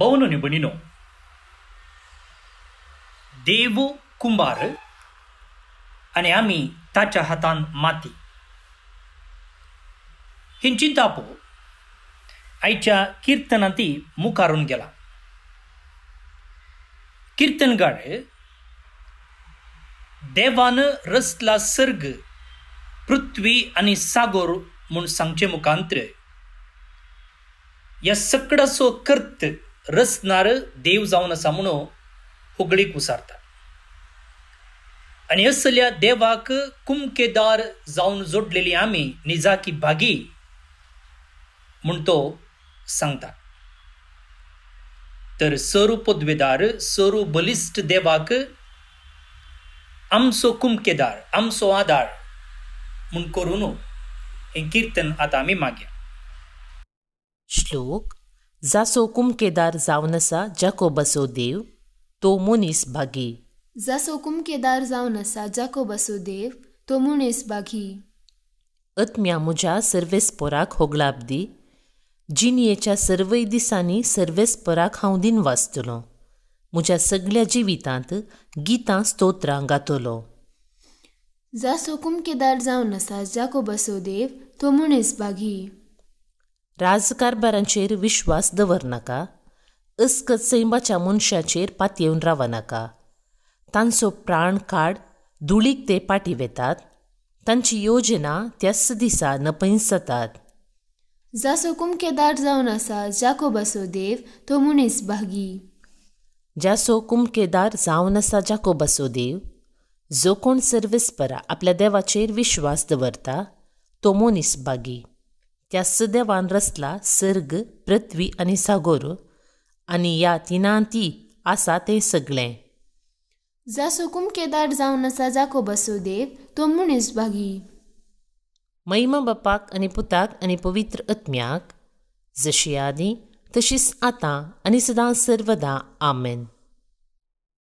Bauno Bonino देवू कुंभार आणि आम्ही ताच्या हातान माती चिंता तापो आयच्या ती मुखारून गेला कीर्तनगाड देवान रचला सर्ग पृथ्वी आणि सागोर म्हूण सांगचे मुखांत्र या सकडसो कर्त रस देव जाऊन असा म्हणो हुगडीक उसारता आनी असल्या देवाक कुमकेदार जाऊन जोडलेली आमी निजाकी भागी म्हूण तो सांगता तर सरू पदवेदार सरू देवाक आमचो कुमकेदार आमचो आदार म्हूण करून हे कीर्तन आता आम्ही माग्या श्लोक जासो कुमकेदार जावन आसा बसो देव तो मुनीस भागी जासो कुमकेदार जावन आसा बसो देव तो मुनीस बाघी अत्म्या म्हज्या सर्वेस्पराक होगलाब दी जिनयेच्या सर्वय दिसांनी सर्वेस्पराक हांव दिन वाचतलो म्हज्या सगळ्या जिवितांत गितां स्तोत्रां गातलो जासो कुमकेदार जावन आसा जाको देव तो मुनीस बागी राजकारबारांचेर विश्वास दवरनाका अस्क सैमाच्या मनशांचेर पातयेवन रावनाका तांचो प्राण काड धुळीक ते पाटी वेतात तांची योजना त्याच दिसा नपैस जातात जासो कुमकेदार जावन आसा जाको बसो देव तो मुनीस भागी जासो कुमकेदार जावन आसा जाको बसो देव जो कोण सर्वेस्परा आपल्या देवाचेर विश्वास दवरता तो मोनीस बागी त्या सदैवान रसला सर्ग पृथ्वी आणि सागोर आणि या तिनांती आसा ते सगळे जा सुकुम केदार जावन आसा जाको बसुदेव तो मुनीस भागी मैमा बापाक आणि पुताक आणि पवित्र आत्म्याक जशी आदी तशीच आता आणि सदा सर्वदा आमेन